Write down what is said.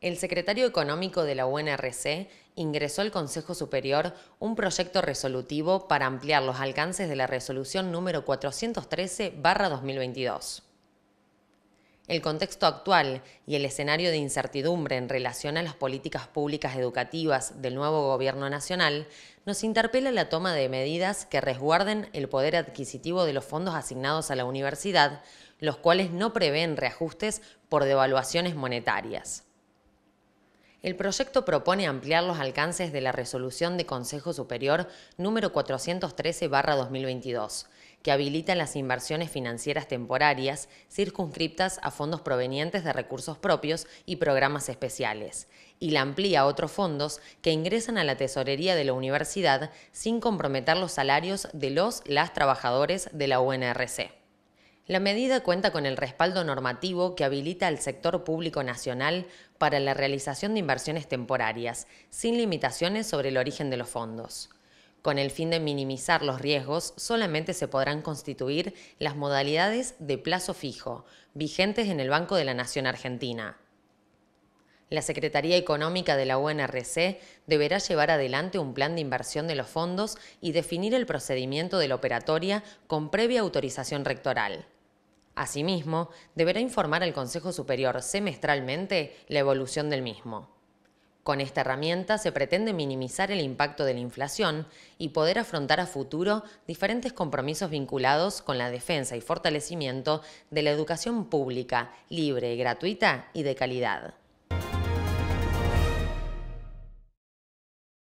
El secretario económico de la UNRC ingresó al Consejo Superior un proyecto resolutivo para ampliar los alcances de la resolución número 413-2022. El contexto actual y el escenario de incertidumbre en relación a las políticas públicas educativas del nuevo Gobierno Nacional nos interpela la toma de medidas que resguarden el poder adquisitivo de los fondos asignados a la universidad, los cuales no prevén reajustes por devaluaciones monetarias. El proyecto propone ampliar los alcances de la resolución de Consejo Superior número 413-2022, que habilita las inversiones financieras temporarias circunscriptas a fondos provenientes de recursos propios y programas especiales, y la amplía a otros fondos que ingresan a la tesorería de la universidad sin comprometer los salarios de los las trabajadores de la UNRC. La medida cuenta con el respaldo normativo que habilita al sector público nacional para la realización de inversiones temporarias, sin limitaciones sobre el origen de los fondos. Con el fin de minimizar los riesgos, solamente se podrán constituir las modalidades de plazo fijo, vigentes en el Banco de la Nación Argentina. La Secretaría Económica de la UNRC deberá llevar adelante un plan de inversión de los fondos y definir el procedimiento de la operatoria con previa autorización rectoral. Asimismo, deberá informar al Consejo Superior semestralmente la evolución del mismo. Con esta herramienta se pretende minimizar el impacto de la inflación y poder afrontar a futuro diferentes compromisos vinculados con la defensa y fortalecimiento de la educación pública, libre, gratuita y de calidad.